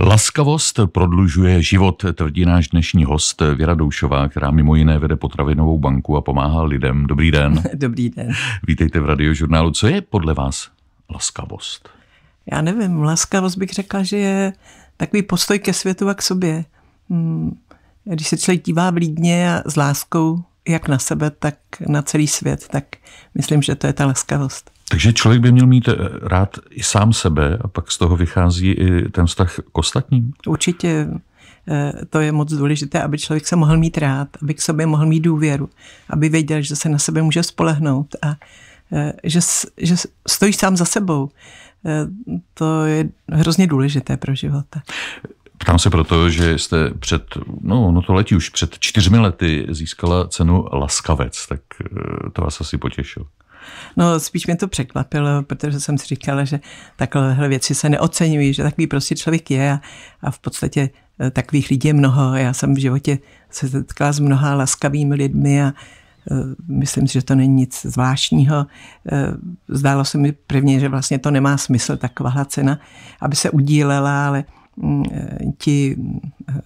Laskavost prodlužuje život, tvrdí náš dnešní host Věra Doušová, která mimo jiné vede potravinovou banku a pomáhá lidem. Dobrý den. Dobrý den. Vítejte v radiožurnálu. Co je podle vás laskavost? Já nevím, laskavost bych řekla, že je takový postoj ke světu a k sobě. Hmm, když se člověk dívá vlídně a s láskou jak na sebe, tak na celý svět, tak myslím, že to je ta laskavost. Takže člověk by měl mít eh, rád i sám sebe a pak z toho vychází i ten vztah k ostatním? Určitě eh, to je moc důležité, aby člověk se mohl mít rád, aby k sobě mohl mít důvěru, aby věděl, že se na sebe může spolehnout a eh, že, že stojí sám za sebou. To je hrozně důležité pro život. Ptám se proto, že jste před, no, no to letí už, před čtyřmi lety získala cenu Laskavec, tak eh, to vás asi potěšilo. No spíš mě to překvapilo, protože jsem si říkala, že takovéhle věci se neocenují, že takový prostě člověk je a, a v podstatě eh, takových lidí je mnoho. Já jsem v životě se setkala s mnoha laskavými lidmi a eh, myslím si, že to není nic zvláštního. Zdálo se mi prvně, že vlastně to nemá smysl taková cena, aby se udílela, ale Mm, eh, ti eh,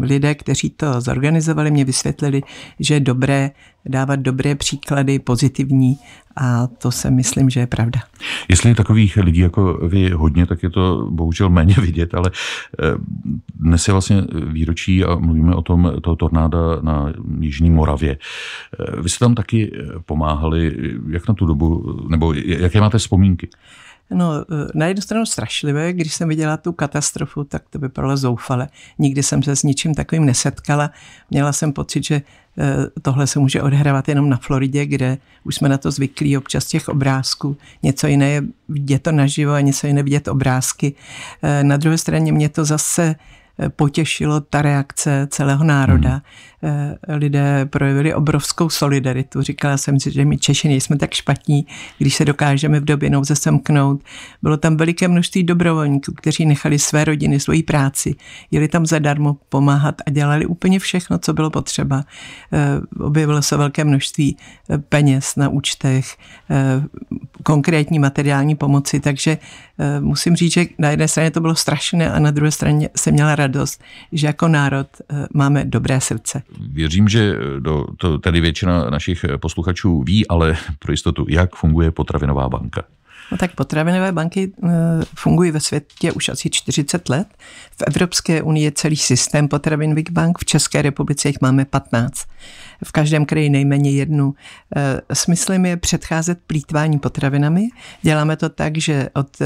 lidé, kteří to zorganizovali, mě vysvětlili, že je dobré dávat dobré příklady, pozitivní a to se myslím, že je pravda. Jestli je takových lidí jako vy hodně, tak je to bohužel méně vidět, ale eh, dnes je vlastně výročí a mluvíme o tom toho tornáda na Jižní Moravě. Vy jste tam taky pomáhali, jak na tu dobu, nebo jaké máte vzpomínky? No, eh, na jednu stranu strašlivé, když jsem viděla tu katastrofu, tak to vypadalo zoufale. Nikdy jsem se s ničím takovým nesetkala. Měla jsem pocit, že eh, tohle se může odhrávat jenom na Floridě, kde už jsme na to zvyklí občas těch obrázků. Něco jiné je vidět to naživo a něco jiné vidět obrázky. Eh, na druhé straně mě to zase potěšilo ta reakce celého národa. Hmm. Eh, lidé projevili obrovskou solidaritu. Říkala jsem si, že my Češi nejsme tak špatní, když se dokážeme v době nouze semknout. Bylo tam veliké množství dobrovolníků, kteří nechali své rodiny, svoji práci, jeli tam zadarmo pomáhat a dělali úplně všechno, co bylo potřeba. Eh, objevilo se velké množství eh, peněz na účtech, konkrétní materiální pomoci, takže musím říct, že na jedné straně to bylo strašné a na druhé straně jsem měla radost, že jako národ máme dobré srdce. Věřím, že eh, do, to tady většina našich eh, posluchačů ví, ale pro jistotu, jak funguje potravinová banka? No tak potravinové banky eh, fungují ve světě už asi 40 let. V Evropské unii je celý systém potravinových bank, v České republice jich máme 15. V každém kraji nejméně jednu. Smyslem je předcházet plítvání potravinami. Děláme to tak, že od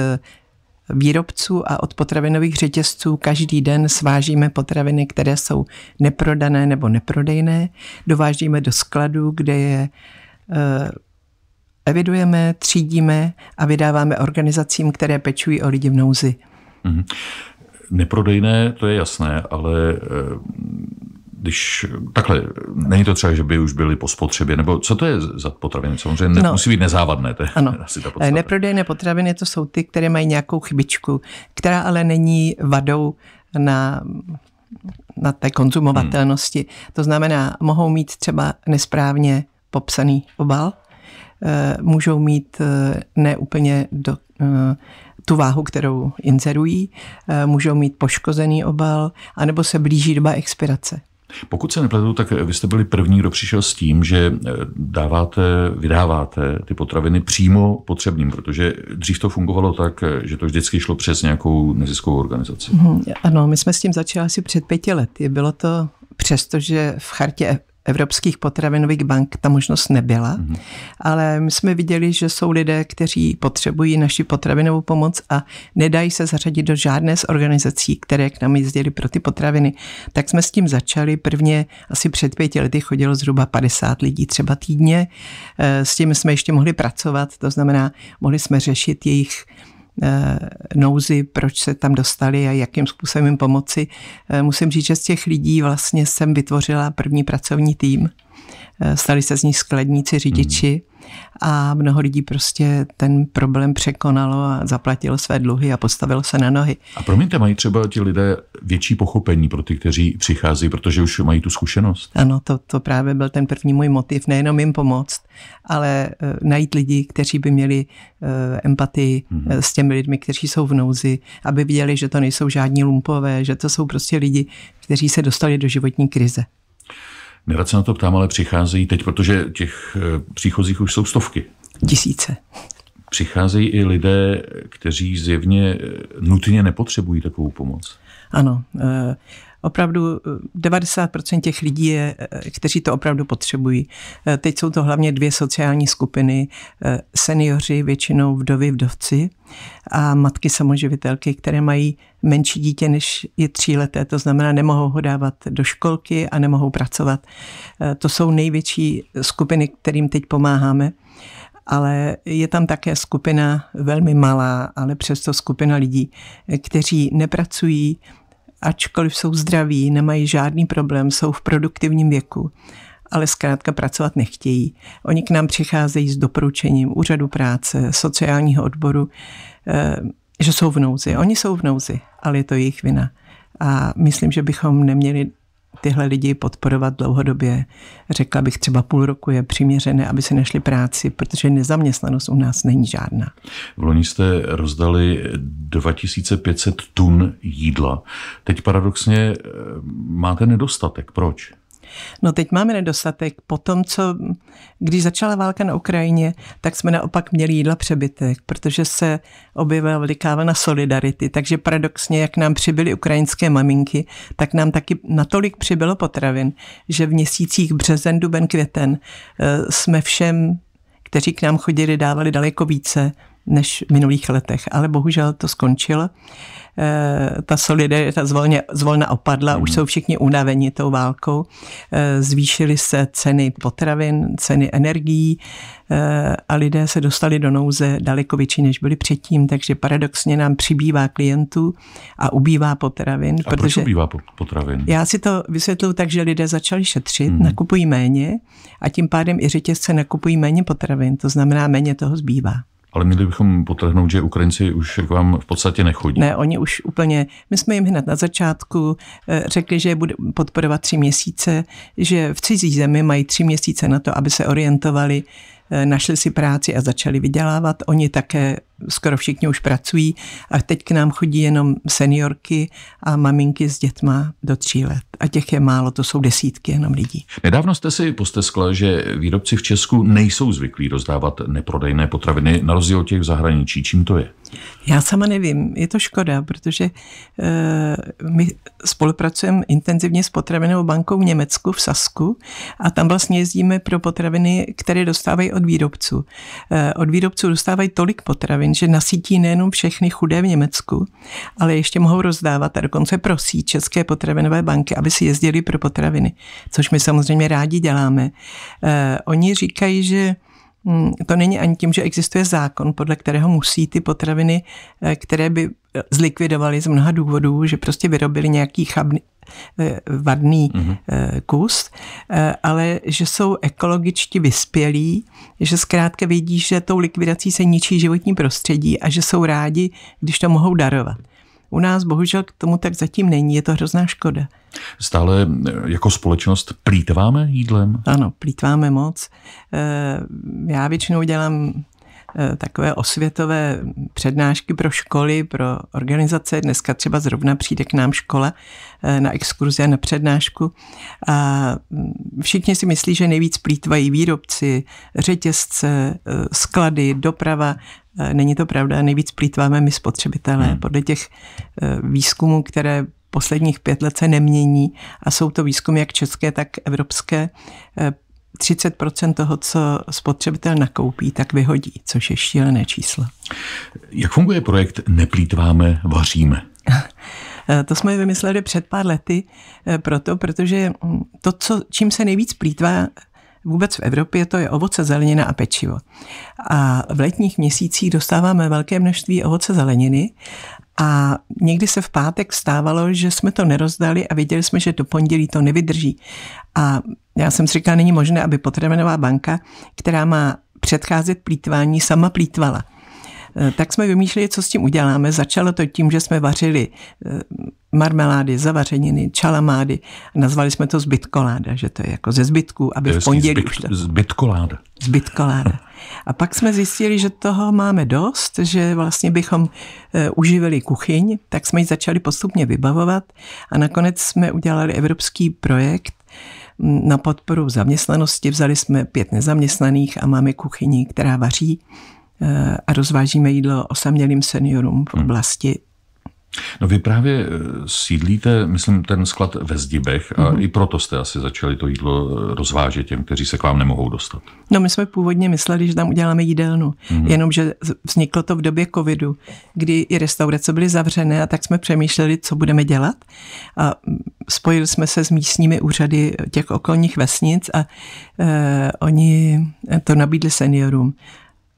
výrobců a od potravinových řetězců každý den svážíme potraviny, které jsou neprodané nebo neprodejné, dovážíme do skladu, kde je eh, evidujeme, třídíme a vydáváme organizacím, které pečují o lidi v nouzi. Mm-hmm. Neprodejné, to je jasné, ale eh, když takhle, není to třeba, že by už byly po spotřebě, nebo co to je za potraviny? Samozřejmě ne, no, musí být nezávadné. To je ano. Asi ta eh, Neprodejné potraviny to jsou ty, které mají nějakou chybičku, která ale není vadou na na té konzumovatelnosti. Hmm. To znamená, mohou mít třeba nesprávně popsaný obal, eh, můžou mít eh, neúplně do, tu váhu, kterou inzerují, můžou mít poškozený obal, anebo se blíží doba expirace. Pokud se nepletu, tak vy jste byli první, kdo přišel s tím, že eh, dáváte, vydáváte ty potraviny přímo potřebným, protože dřív to fungovalo tak, eh, že to vždycky šlo přes nějakou neziskovou organizaci. Mhm, ano, my jsme s tím začali asi před pěti lety. Bylo to přesto, že v chartě evropských potravinových bank ta možnost nebyla, mm-hmm. ale my jsme viděli, že jsou lidé, kteří potřebují naši potravinovou pomoc a nedají se zařadit do žádné z organizací, které k nám jezdili pro ty potraviny. Tak jsme s tím začali. Prvně asi před pěti lety chodilo zhruba 50 lidí třeba týdně. Eh, s tím jsme ještě mohli pracovat, to znamená, mohli jsme řešit jejich Eh, nouzi, proč se tam dostali a jakým způsobem jim pomoci. Eh, musím říct, že z těch lidí vlastně jsem vytvořila první pracovní tým Eh, stali se z nich skladníci, řidiči hmm. a mnoho lidí prostě ten problém překonalo a zaplatilo své dluhy a postavilo se na nohy. A promiňte, mají třeba ti lidé větší pochopení pro ty, kteří přichází, protože už mají tu zkušenost? Ano, to, to právě byl ten první můj motiv, nejenom jim pomoct, ale eh, najít lidi, kteří by měli eh, empatii mm-hmm. s těmi lidmi, kteří jsou v nouzi, aby viděli, že to nejsou žádní lumpové, že to jsou prostě lidi, kteří se dostali do životní krize. Nerad se na to ptám, ale přicházejí teď, protože těch eh, příchozích už jsou stovky. Tisíce. Přicházejí i lidé, kteří zjevně eh, nutně nepotřebují takovou pomoc. Ano, eh, opravdu 90% eh, těch lidí, je, eh, kteří to opravdu potřebují. Eh, teď jsou to hlavně dvě sociální skupiny, seniori, většinou vdovy, vdovci a matky samoživitelky, které mají menší dítě, než je tříleté, to znamená nemohou ho dávat do školky a nemohou pracovat. To jsou největší skupiny, kterým teď pomáháme ale je tam také skupina velmi malá, ale přesto skupina lidí, kteří nepracují, ačkoliv jsou zdraví, nemají žádný problém, jsou v produktivním věku, ale zkrátka pracovat nechtějí. Oni k nám přicházejí s doporučením úřadu práce, sociálního odboru, eh, že jsou v nouzi. Oni jsou v nouzi, ale je to jejich vina. A myslím, že bychom neměli tyhle lidi podporovat dlouhodobě. Řekla bych třeba půl roku je přiměřené, aby se našli práci, protože nezaměstnanost u nás není žádná. V loni jste rozdali 2500 tun jídla. Teď paradoxně eh, máte nedostatek. Proč? No teď máme nedostatek. Po tom, co, když začala válka na Ukrajině, tak jsme naopak měli jídla přebytek, protože se objevila veliká na solidarity. Takže paradoxně, jak nám přibyly ukrajinské maminky, tak nám taky natolik přibylo potravin, že v měsících březen, duben, květen eh, jsme všem, kteří k nám chodili, dávali daleko více, než v minulých letech. Ale bohužel to skončilo. Eh, ta solidarita zvolně, zvolna opadla, mm. už hmm. jsou všichni unaveni tou válkou. Eh, zvýšily se ceny potravin, ceny energií eh, a lidé se dostali do nouze daleko větší, než byli předtím. Takže paradoxně nám přibývá klientů a ubývá potravin. A protože proč ubývá potravin? Já si to vysvětluji tak, že lidé začali šetřit, mm. nakupují méně a tím pádem i řetězce nakupují méně potravin, to znamená méně toho zbývá ale měli bychom potrhnout, že Ukrajinci už k vám v podstatě nechodí. Ne, oni už úplně, my jsme jim hned na začátku eh, řekli, že je bude podporovat tři měsíce, že v cizí zemi mají tři měsíce na to, aby se orientovali, Eh, našli si práci a začali vydělávat. Oni také skoro všichni už pracují a teď k nám chodí jenom seniorky a maminky s dětma do tří let. A těch je málo, to jsou desítky jenom lidí. Nedávno jste si posteskla, že výrobci v Česku nejsou zvyklí rozdávat neprodejné potraviny na rozdíl od těch v zahraničí. Čím to je? Já sama nevím, je to škoda, protože uh, my spolupracujeme intenzivně s potravinovou bankou v Německu, v Sasku, a tam vlastně jezdíme pro potraviny, které dostávají od výrobců. Eh, od výrobců dostávají tolik potravin, že nasítí nejenom všechny chudé v Německu, ale ještě mohou rozdávat a dokonce prosí České potravinové banky, aby si jezdili pro potraviny, což my samozřejmě rádi děláme. Eh, oni říkají, že Mm, to není ani tím, že existuje zákon, podle kterého musí ty potraviny, eh, které by eh, zlikvidovali z mnoha důvodů, že prostě vyrobili nějaký chabný, eh, vadný mm-hmm. kus, ale že jsou ekologičtí vyspělí, že zkrátka vidí, že tou likvidací se ničí životní prostředí a že jsou rádi, když to mohou darovat. U nás bohužel k tomu tak zatím není, je to hrozná škoda. Stále eh, jako společnost plítváme jídlem? Ano, plítváme moc. Eh, já většinou dělám eh, takové osvětové přednášky pro školy, pro organizace. Dneska třeba zrovna přijde k nám škola na exkurzi a na přednášku. A mm, všichni si myslí, že nejvíc plítvají výrobci, řetězce, sklady, doprava, Eh, není to pravda, nejvíc plítváme my spotřebitelé. Hmm. Podle těch eh, výzkumů, které posledních pět let se nemění a jsou to výzkumy jak české, tak evropské, 30 eh, toho, co spotřebitel nakoupí, tak vyhodí, což je šílené číslo. Jak funguje projekt Neplítváme, vaříme? to jsme vymysleli před pár lety proto, protože hm, to, co, čím se nejvíc plítvá vůbec v Evropě to je ovoce, zelenina a pečivo. A v letních měsících dostáváme velké množství ovoce zeleniny a někdy se v pátek stávalo, že jsme to nerozdali a viděli jsme, že do pondělí to nevydrží. A já jsem si říkala, není možné, aby potravinová banka, která má předcházet plítvání, sama plítvala. E, tak jsme vymýšleli, co s tím uděláme. Začalo to tím, že jsme vařili e, marmelády, zavařeniny, čalamády. Nazvali jsme to zbytkoláda, že to je jako ze zbytků, aby v pondělí zbyt, už to... Zbytkoláda. Zbytkoláda. A pak jsme zjistili, že toho máme dost, že vlastně bychom e, uživili kuchyň, tak jsme ji začali postupně vybavovat a nakonec jsme udělali evropský projekt na podporu zaměstnanosti. Vzali jsme pět nezaměstnaných a máme kuchyni, která vaří e, a rozvážíme jídlo osamělým seniorům v hmm. oblasti No vy právě eh, sídlíte, myslím, ten sklad ve Zdibech a mm-hmm. i proto jste asi začali to jídlo eh, rozvážet těm, kteří se k vám nemohou dostat. No my jsme původně mysleli, že tam uděláme jídelnu, mm-hmm. jenomže vzniklo to v době covidu, kdy i restaurace byly zavřené a tak jsme přemýšleli, co budeme dělat. A spojili jsme se s místními úřady těch okolních vesnic a eh, oni to nabídli seniorům.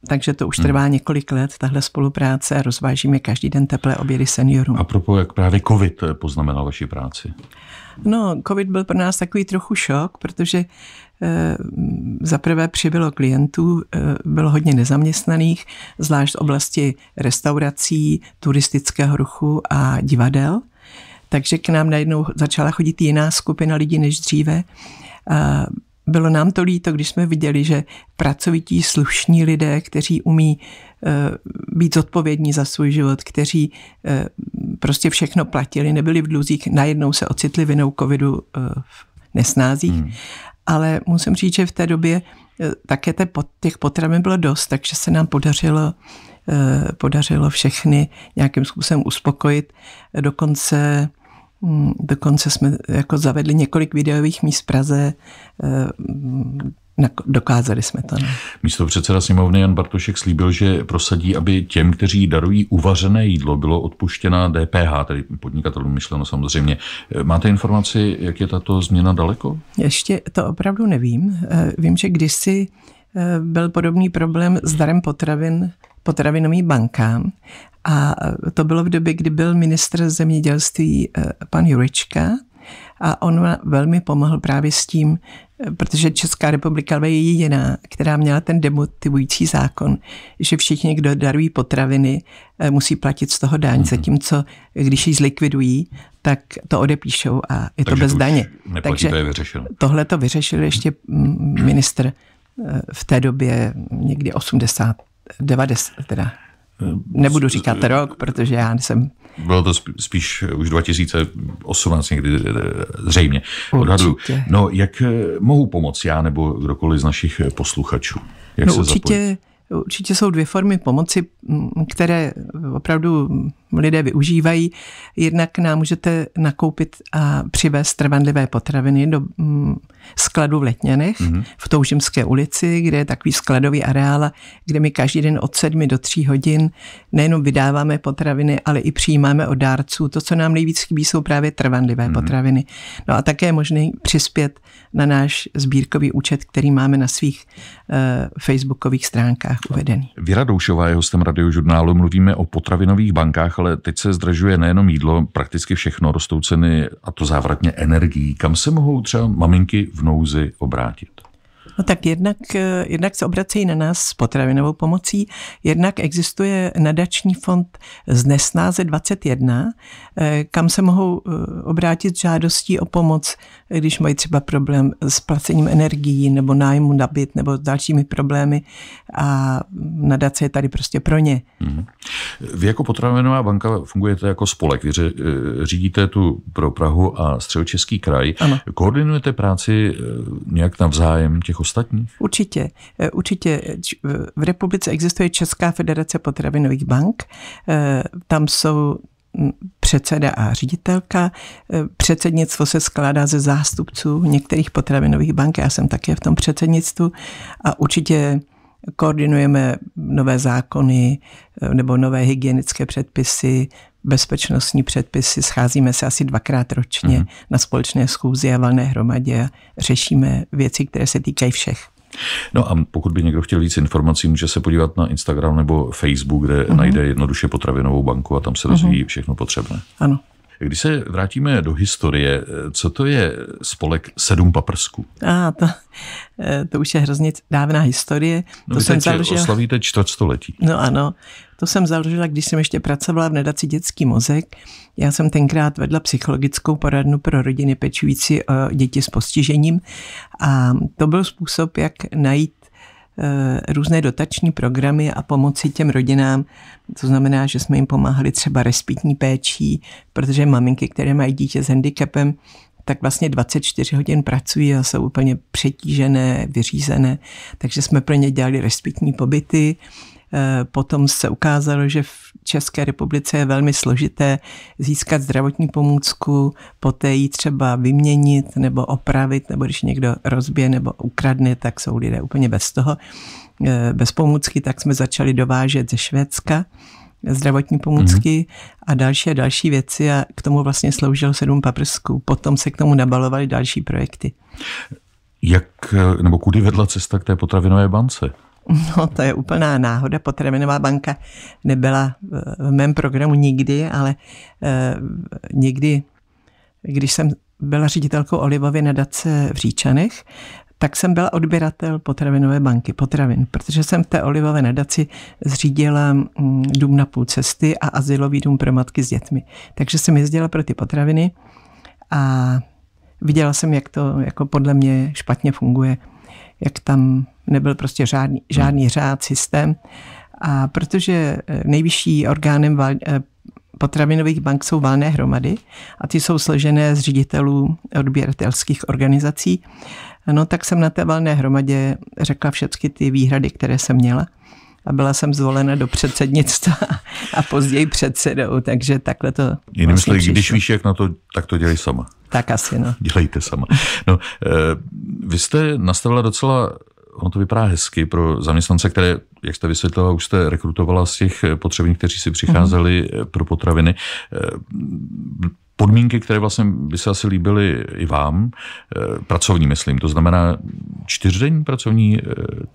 Takže to už hmm. trvá hmm. několik let, tahle spolupráce a rozvážíme každý den teplé obědy seniorům. A propo, jak právě COVID eh, poznamenal vaši práci? No, COVID byl pro nás takový trochu šok, protože e, eh, zaprvé přibylo klientů, e, bylo hodně nezaměstnaných, zvlášť v oblasti restaurací, turistického ruchu a divadel. Takže k nám najednou začala chodit jiná skupina lidí než dříve. E, bylo nám to líto, když jsme viděli, že pracovití slušní lidé, kteří umí eh, být zodpovědní za svůj život, kteří eh, prostě všechno platili, nebyli v dluzích, najednou se ocitli vinou covidu eh, v nesnázích. Hmm. Ale musím říct, že v té době také těch potravin bylo dost, takže se nám podařilo podařilo všechny nějakým způsobem uspokojit. Dokonce Mm, dokonce jsme jako zavedli několik videových míst v Praze, eh, dokázali jsme to. Ne? No. Místo předseda sněmovny Jan Bartošek slíbil, že prosadí, aby těm, kteří darují uvařené jídlo, bylo odpuštěna DPH, tedy podnikatelům myšleno samozřejmě. Eh, máte informaci, jak je tato změna daleko? Ještě to opravdu nevím. Eh, vím, že kdysi byl podobný problém s darem potravin potravinovým bankám a e, to bylo v době, kdy byl ministr zemědělství e, pan Jurička a on velmi pomohl právě s tím, e, protože Česká republika je jediná, která měla ten demotivující zákon, že všichni, kdo darují potraviny, musí platit z toho daň, mm-hmm. zatímco když ji zlikvidují, tak to odepíšou a je Takže to bez to daně. Takže to je tohle to vyřešil ještě mm, ministr v té době někdy 80, 90 teda Eh, Nebudu říkat eh, rok, protože já jsem... Bylo to spíš už 2018 někdy eh, zřejmě. Odhaduju. No, jak mohu pomoct já nebo kdokoliv z našich posluchačů? Jak no se určitě, zapojit? určitě jsou dvě formy pomoci, které opravdu lidé využívají. Jednak nám můžete nakoupit a přivést trvanlivé potraviny do mm, skladu v Letněnech, mm-hmm. v Toužimské ulici, kde je takový skladový areál, kde my každý den od 7 do 3 hodin nejenom vydáváme potraviny, ale i přijímáme od dárců. To, co nám nejvíc chybí, jsou právě trvanlivé mm-hmm. potraviny. No a také je možné přispět na náš sbírkový účet, který máme na svých uh, facebookových stránkách uvedený. Vyradoušová je hostem radiožurnálu. Mluvíme o potravinových bankách ale teď se zdražuje nejenom jídlo, prakticky všechno, rostou ceny a to závratně energií. Kam se mohou třeba maminky v nouzi obrátit? No tak jednak, eh, jednak se obracejí na nás s potravinovou pomocí, jednak existuje nadační fond z Nesnáze 21, kam se mohou eh, obrátit s žádostí o pomoc, když mají třeba problém s placením energií nebo nájmu na byt nebo s dalšími problémy a nadace je tady prostě pro ně. hmm Vy jako potravinová banka fungujete jako spolek. Vy eh, řídíte tu pro Prahu a středočeský kraj. Ano. Koordinujete práci nějak navzájem těch těch ostatních? Určitě. Eh, určitě eh, v republice existuje Česká federace potravinových bank. Eh, tam jsou mm, předseda a ředitelka. Předsednictvo se skládá ze zástupců některých potravinových bank, já jsem také v tom předsednictvu a určitě koordinujeme nové zákony nebo nové hygienické předpisy, bezpečnostní předpisy. Scházíme se asi dvakrát ročně mm. na společné schůzi a valné hromadě a řešíme věci, které se týkají všech. No a pokud by někdo chtěl víc informací, může se podívat na Instagram nebo Facebook, kde mm. najde jednoduše potravinovou banku a tam se rozvíjí mm. všechno potřebné. Ano. Když se vrátíme do historie, co to je spolek Sedm paprsků? A to, eh, to už je hrozně dávná historie. No, to jsem založil... oslavíte čtvrtstoletí. No ano, to jsem založila, když jsem ještě pracovala v nadaci Dětský mozek. Já jsem tenkrát vedla psychologickou poradnu pro rodiny pečující o děti s postižením a to byl způsob, jak najít eh, různé dotační programy a pomoci těm rodinám. To znamená, že jsme jim pomáhali třeba respitní péčí, protože maminky, které mají dítě s handicapem, tak vlastně 24 hodin pracují a jsou úplně přetížené, vyřízené. Takže jsme pro ně dělali respitní pobyty Eh, potom se ukázalo, že v České republice je velmi složité získat zdravotní pomůcku, poté ji třeba vyměnit nebo opravit, nebo když někdo rozbije nebo ukradne, tak jsou lidé úplně bez toho, eh, bez pomůcky, tak jsme začali dovážet ze Švédska zdravotní pomůcky mm-hmm. a další a další věci a k tomu vlastně sloužilo sedm paprsků. Potom se k tomu nabalovaly další projekty. Jak, nebo kudy vedla cesta k té potravinové bance? No, to je úplná náhoda. Potravinová banka nebyla v mém programu nikdy, ale eh, někdy, když jsem byla ředitelkou Olivovy nadace v Říčanech, tak jsem byla odběratel potravinové banky, potravin, protože jsem v té olivové nadaci zřídila mm, dům na půl cesty a asilový dům pro matky s dětmi. Takže jsem jezdila pro ty potraviny a viděla jsem, jak to jako podle mě špatně funguje jak tam nebyl prostě žádný, hmm. žádný řád, systém. A protože eh, nejvyšší orgánem eh, potravinových bank jsou valné hromady a ty jsou složené z ředitelů odběratelských organizací, no tak jsem na té valné hromadě řekla všechny ty výhrady, které jsem měla a byla jsem zvolena do předsednictva a později předsedou, takže takhle to Jinými vlastně když víš, jak na to, tak to dělej sama. Tak asi, no. Dělejte sama. No, eh, vy jste nastavila docela ono to vypadá hezky pro zaměstnance, které, jak jste vysvětlila, už jste rekrutovala z těch potřebných, kteří si přicházeli mm-hmm. pro potraviny. Eh, podmínky, které vlastně by se asi líbily i vám, eh, pracovní, myslím, to znamená čtyřdenní pracovní eh,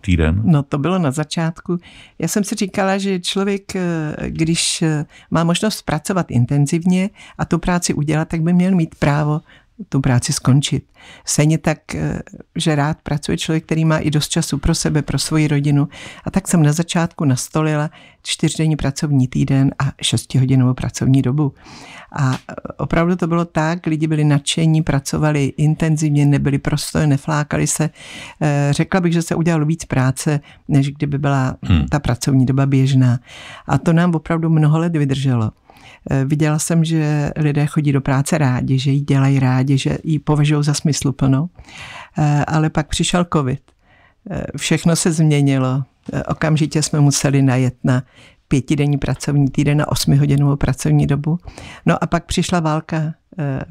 týden? No to bylo na začátku. Já jsem si říkala, že člověk, eh, když má možnost pracovat intenzivně a tu práci udělat, tak by měl mít právo tu práci skončit. Stejně tak, eh, že rád pracuje člověk, který má i dost času pro sebe, pro svoji rodinu. A tak jsem na začátku nastolila čtyřdenní pracovní týden a šestihodinovou pracovní dobu. A eh, opravdu to bylo tak, lidi byli nadšení, pracovali intenzivně, nebyli prostoje, neflákali se. Eh, řekla bych, že se udělalo víc práce, než kdyby byla hmm. ta pracovní doba běžná. A to nám opravdu mnoho let vydrželo. Eh, viděla jsem, že lidé chodí do práce rádi, že ji dělají rádi, že ji považují za smysluplnou. Eh, ale pak přišel covid. Eh, všechno se změnilo. Okamžitě jsme museli najet na pětidenní pracovní týden na osmihodinovou pracovní dobu. No a pak přišla válka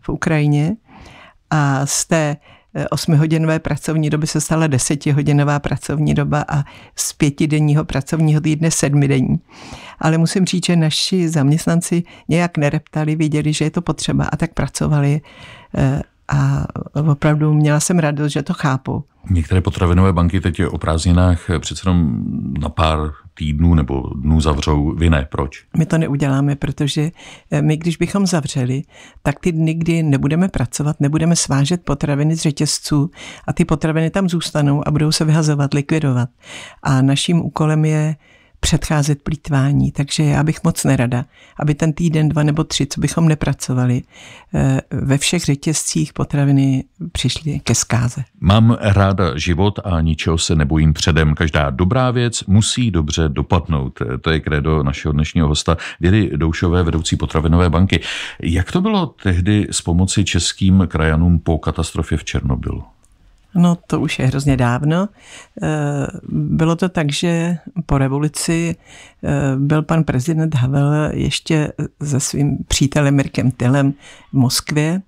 v Ukrajině a z té osmihodinové pracovní doby se stala desetihodinová pracovní doba a z pětidenního pracovního týdne sedmidenní. Ale musím říct, že naši zaměstnanci nějak nereptali, viděli, že je to potřeba a tak pracovali eh, a opravdu měla jsem radost, že to chápu. Některé potravinové banky teď o prázdninách eh, přece jenom na pár týdnů nebo dnů zavřou, vy ne, proč? My to neuděláme, protože eh, my, když bychom zavřeli, tak ty dny, kdy nebudeme pracovat, nebudeme svážet potraviny z řetězců a ty potraviny tam zůstanou a budou se vyhazovat, likvidovat. A naším úkolem je předcházet plítvání. Takže já bych moc nerada, aby ten týden, dva nebo tři, co bychom nepracovali, eh, ve všech řetězcích potraviny přišly ke zkáze. Mám ráda život a ničeho se nebojím předem. Každá dobrá věc musí dobře dopadnout. To je kredo našeho dnešního hosta Věry Doušové, vedoucí potravinové banky. Jak to bylo tehdy s pomoci českým krajanům po katastrofě v Černobylu? No to už je hrozně dávno. Eh, bylo to tak, že po revoluci eh, byl pan prezident Havel ještě se svým přítelem Mirkem Tylem v Moskvě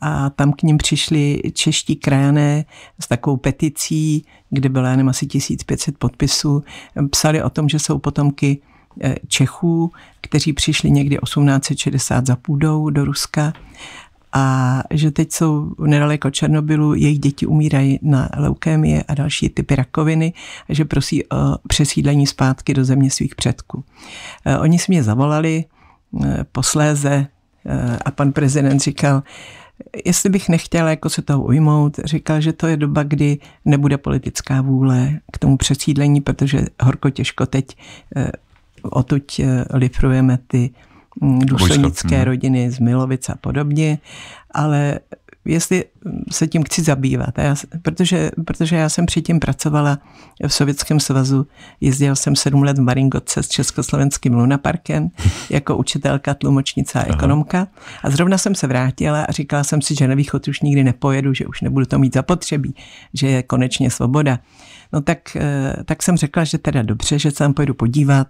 a tam k ním přišli čeští krajané s takovou peticí, kde bylo jenom asi 1500 podpisů, psali o tom, že jsou potomky eh, Čechů, kteří přišli někdy 1860 za půdou do Ruska a že teď jsou nedaleko Černobylu, jejich děti umírají na leukémie a další typy rakoviny, a že prosí o přesídlení zpátky do země svých předků. E, oni si mě zavolali e, posléze e, a pan prezident říkal, jestli bych nechtěla jako se toho ujmout, říkal, že to je doba, kdy nebude politická vůle k tomu přesídlení, protože horko těžko teď odtud lifrujeme ty důstojnické mhm. rodiny z Milovice a podobně, ale jestli se tím chci zabývat. Já, protože, protože já jsem předtím pracovala v Sovětském svazu, jezdil jsem sedm let v Maringotce s Československým lunaparkem jako učitelka, tlumočnice a ekonomka. A zrovna jsem se vrátila a říkala jsem si, že na východ už nikdy nepojedu, že už nebudu to mít zapotřebí, že je konečně svoboda. No tak, eh, tak jsem řekla, že teda dobře, že se tam pojedu podívat,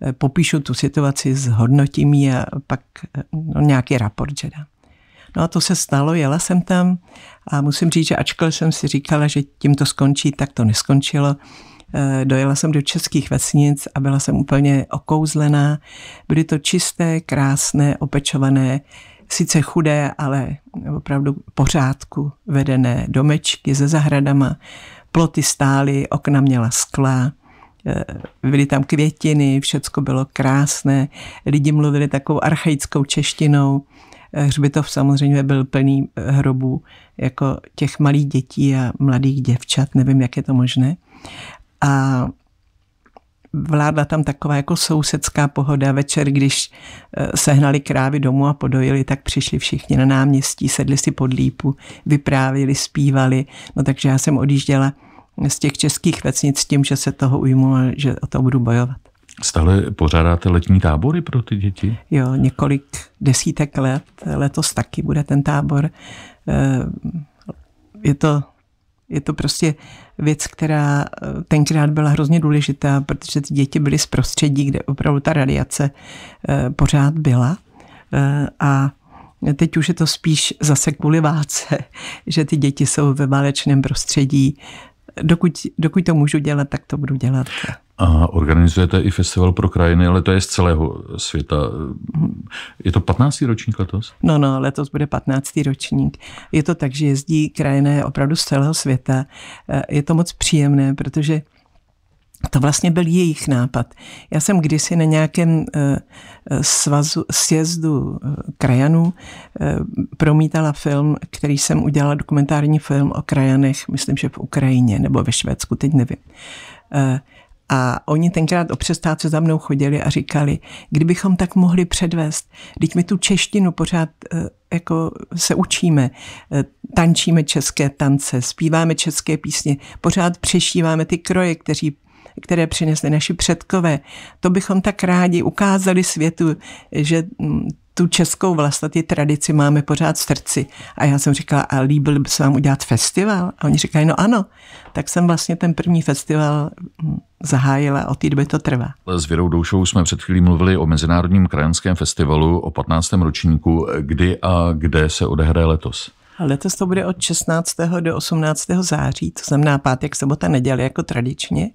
eh, popíšu tu situaci, zhodnotím ji a pak eh, no, nějaký raport, že dám. No a to se stalo, jela jsem tam a musím říct, že ačkoliv jsem si říkala, že tím to skončí, tak to neskončilo. Eh, dojela jsem do českých vesnic a byla jsem úplně okouzlená. Byly to čisté, krásné, opečované, sice chudé, ale opravdu pořádku vedené domečky se zahradama. Ploty stály, okna měla skla, eh, byly tam květiny, všecko bylo krásné. Lidi mluvili takovou archaickou češtinou Eh, hřbitov samozřejmě byl plný eh, hrobů jako těch malých dětí a mladých děvčat, nevím, jak je to možné. A vládla tam taková jako sousedská pohoda. Večer, když eh, sehnali krávy domů a podojili, tak přišli všichni na náměstí, sedli si pod lípu, vyprávěli, zpívali. No takže já jsem odjížděla z těch českých vecnic s tím, že se toho ujmu a že o to budu bojovat. Stále pořádáte letní tábory pro ty děti? Jo, několik desítek let. Letos taky bude ten tábor. Eh, je to, je to prostě věc, která eh, tenkrát byla hrozně důležitá, protože ty děti byly z prostředí, kde opravdu ta radiace eh, pořád byla. A Teď už je to spíš zase kvůli válce, že ty děti jsou ve válečném prostředí. Dokud, dokud to můžu dělat, tak to budu dělat. A organizujete i festival pro krajiny, ale to je z celého světa. Je to 15. ročník letos? No, no, letos bude 15. ročník. Je to tak, že jezdí Krajiny opravdu z celého světa. Eh, je to moc příjemné, protože to vlastně byl jejich nápad. Já jsem kdysi na nějakém eh, eh, svazu, sjezdu krajanů promítala film, který jsem udělala, dokumentární film o krajanech, myslím, že v Ukrajině nebo ve Švédsku, teď nevím a oni tenkrát o přestávce za mnou chodili a říkali, kdybychom tak mohli předvést, teď my tu češtinu pořád eh, jako se učíme, eh, tančíme české tance, zpíváme české písně, pořád přešíváme ty kroje, kteří které přinesly naši předkové. To bychom tak rádi ukázali světu, že mm, tu českou vlastní tradici máme pořád v srdci. A já jsem říkala, a líbil by se vám udělat festival? A oni říkají, no ano. Tak jsem vlastně ten první festival hm, zahájila, od té doby to trvá. S Věrou Doušou jsme před chvílí mluvili o Mezinárodním krajanském festivalu o 15. ročníku. Kdy a kde se odehraje letos? Letos to bude od 16. do 18. září, to znamená pátek, sobota, neděle jako tradičně.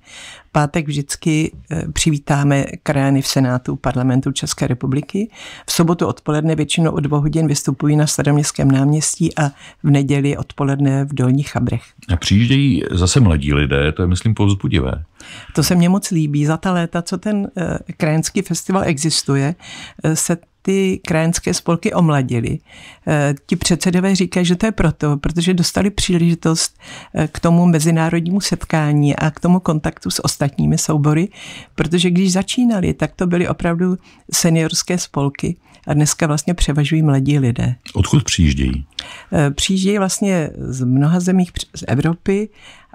Pátek vždycky eh, přivítáme krajany v Senátu parlamentu České republiky. V sobotu odpoledne většinou o dvou hodin vystupují na Staroměstském náměstí a v neděli odpoledne v Dolních Chabrech. A přijíždějí zase mladí lidé, to je myslím povzbudivé. To se mně moc líbí. Za ta léta, co ten eh, krajenský festival existuje, eh, se ty krajanské spolky omladili. Eh, ti předsedové říkají, že to je proto, protože dostali příležitost eh, k tomu mezinárodnímu setkání a k tomu kontaktu s ostatními soubory, protože když začínali, tak to byly opravdu seniorské spolky a dneska vlastně převažují mladí lidé. Odkud přijíždějí? Eh, přijíždějí vlastně z mnoha zemí z Evropy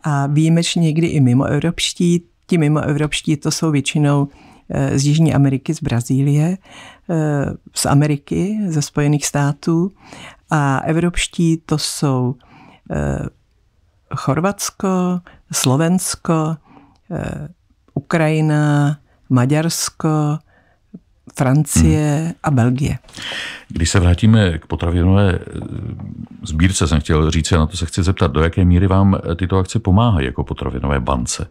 a výjimečně někdy i mimoevropští. Ti mimoevropští to jsou většinou Eh, z Jižní Ameriky, z Brazílie, eh, z Ameriky, ze Spojených států a evropští to jsou eh, Chorvatsko, Slovensko, Ukrajina, Maďarsko, Francie hmm. a Belgie. Když se vrátíme k potravinové sbírce, jsem chtěl říct, a na to se chci zeptat, do jaké míry vám tyto akce pomáhají jako potravinové bance?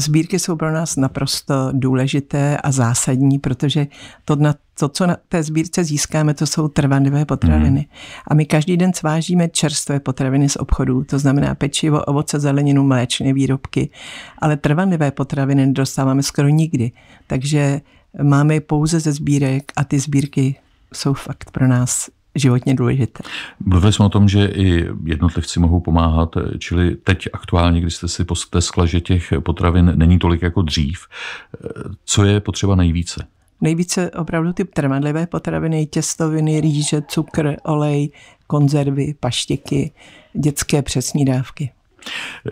Sbírky jsou pro nás naprosto důležité a zásadní, protože to, na, to co na té sbírce získáme, to jsou trvanlivé potraviny. Mm. A my každý den svážíme čerstvé potraviny z obchodů, to znamená pečivo, ovoce, zeleninu, mléčné výrobky, ale trvanlivé potraviny nedostáváme skoro nikdy. Takže máme je pouze ze sbírek a ty sbírky jsou fakt pro nás životně důležité. Mluvili jsme o tom, že i jednotlivci mohou pomáhat, čili teď aktuálně, když jste si posteskla, že těch potravin není tolik jako dřív, co je potřeba nejvíce? Nejvíce opravdu ty trvanlivé potraviny, těstoviny, rýže, cukr, olej, konzervy, paštiky, dětské přesní dávky.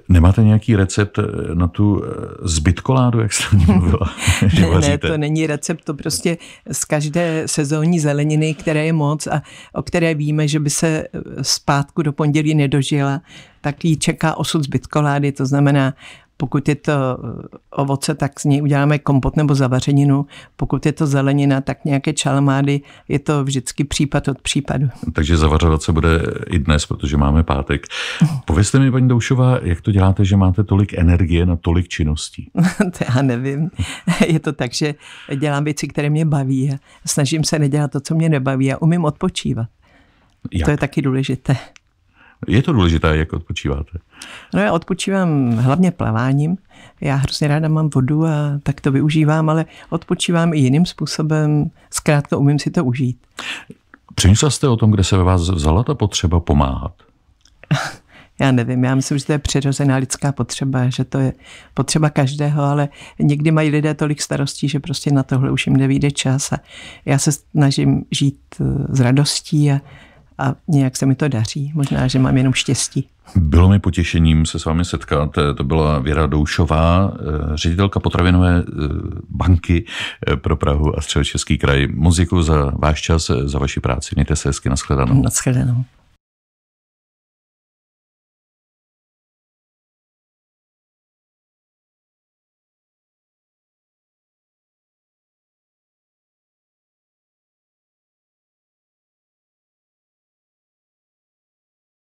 Nemáte nějaký recept eh, na tu eh, zbytkoládu, jak jste mluvila? ne, ne, to není recept, to prostě z každé sezónní zeleniny, které je moc a o které víme, že by se eh, zpátku do pondělí nedožila, tak ji čeká osud zbytkolády, to znamená pokud je to eh, ovoce, tak z něj uděláme kompot nebo zavařeninu. Pokud je to zelenina, tak nějaké čalmády. Je to vždycky případ od případu. Takže zavařovat se bude i dnes, protože máme pátek. Povězte mi, paní Doušová, jak to děláte, že máte tolik energie na tolik činností? to já nevím. je to tak, že dělám věci, které mě baví. Snažím se nedělat to, co mě nebaví a umím odpočívat. Jak? To je taky důležité. Je to důležité, jak odpočíváte? No já odpočívám hlavně plaváním. Já hrozně ráda mám vodu a tak to využívám, ale odpočívám i jiným způsobem. Zkrátka umím si to užít. Přemýšlel jste o tom, kde se ve vás vzala ta potřeba pomáhat? Já nevím, já myslím, že to je přirozená lidská potřeba, že to je potřeba každého, ale někdy mají lidé tolik starostí, že prostě na tohle už jim nevíde čas a já se snažím žít eh, s radostí a a nějak se mi to daří. Možná, že mám jenom štěstí. Bylo mi potěšením se s vámi setkat. Eh, to byla Věra Doušová, eh, ředitelka potravinové eh, banky pro Prahu a středočeský kraj. Moc za váš čas, za vaši práci. Mějte se hezky, nashledanou. Nashledanou.